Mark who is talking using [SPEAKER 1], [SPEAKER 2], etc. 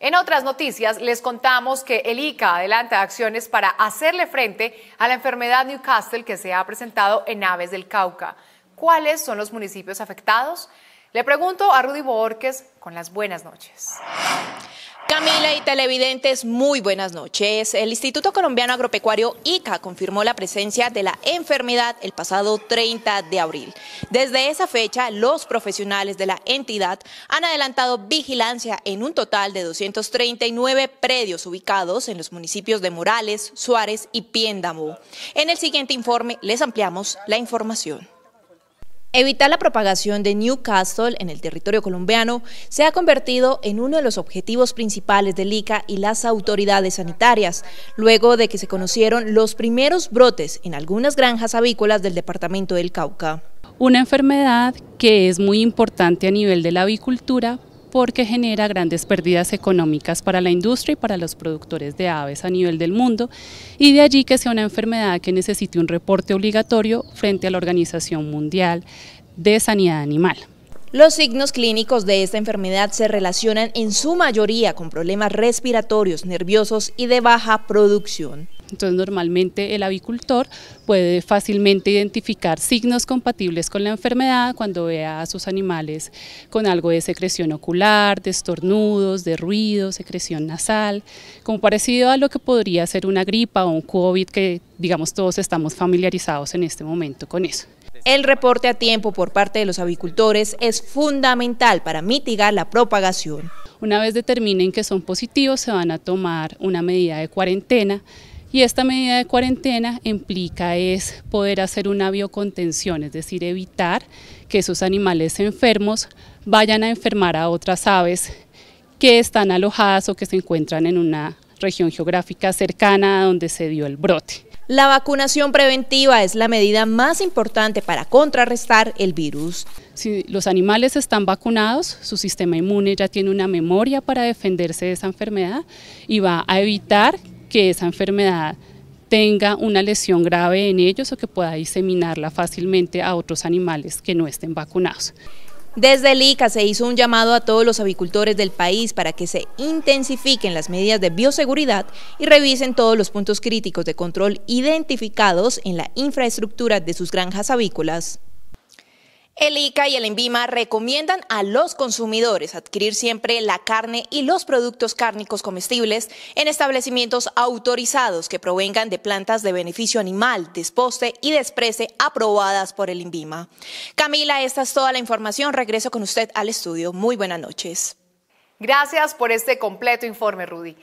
[SPEAKER 1] En otras noticias, les contamos que el ICA adelanta acciones para hacerle frente a la enfermedad Newcastle que se ha presentado en aves del Cauca. ¿Cuáles son los municipios afectados? Le pregunto a Rudy Borges con las buenas noches. Camila y televidentes, muy buenas noches. El Instituto Colombiano Agropecuario ICA confirmó la presencia de la enfermedad el pasado 30 de abril. Desde esa fecha, los profesionales de la entidad han adelantado vigilancia en un total de 239 predios ubicados en los municipios de Morales, Suárez y Piéndamo. En el siguiente informe les ampliamos la información. Evitar la propagación de Newcastle en el territorio colombiano se ha convertido en uno de los objetivos principales del ICA y las autoridades sanitarias, luego de que se conocieron los primeros brotes en algunas granjas avícolas del
[SPEAKER 2] departamento del Cauca. Una enfermedad que es muy importante a nivel de la avicultura porque genera grandes pérdidas económicas para la industria y para los productores de aves a nivel del mundo y de allí que sea una enfermedad que necesite un reporte obligatorio frente a la Organización Mundial de Sanidad Animal.
[SPEAKER 1] Los signos clínicos de esta enfermedad se relacionan en su mayoría con
[SPEAKER 2] problemas respiratorios, nerviosos y de baja producción. Entonces normalmente el avicultor puede fácilmente identificar signos compatibles con la enfermedad cuando vea a sus animales con algo de secreción ocular, de estornudos, de ruido, secreción nasal, como parecido a lo que podría ser una gripa o un COVID que digamos todos estamos familiarizados en este momento con eso. El reporte a tiempo por parte de los avicultores es fundamental para mitigar la propagación. Una vez determinen que son positivos, se van a tomar una medida de cuarentena y esta medida de cuarentena implica es poder hacer una biocontención, es decir, evitar que esos animales enfermos vayan a enfermar a otras aves que están alojadas o que se encuentran en una región geográfica cercana a donde se dio el brote. La vacunación preventiva es la medida más importante para contrarrestar el virus. Si los animales están vacunados, su sistema inmune ya tiene una memoria para defenderse de esa enfermedad y va a evitar que esa enfermedad tenga una lesión grave en ellos o que pueda diseminarla fácilmente a otros animales que no estén vacunados. Desde el ICA se hizo un llamado a todos los avicultores del país para que se
[SPEAKER 1] intensifiquen las medidas de bioseguridad y revisen todos los puntos críticos de control identificados en la infraestructura de sus granjas avícolas. El ICA y el INVIMA recomiendan a los consumidores adquirir siempre la carne y los productos cárnicos comestibles en establecimientos autorizados que provengan de plantas de beneficio animal, desposte y desprece aprobadas por el INVIMA. Camila, esta es toda la información. Regreso con usted al estudio. Muy buenas noches. Gracias por este completo
[SPEAKER 2] informe, Rudy.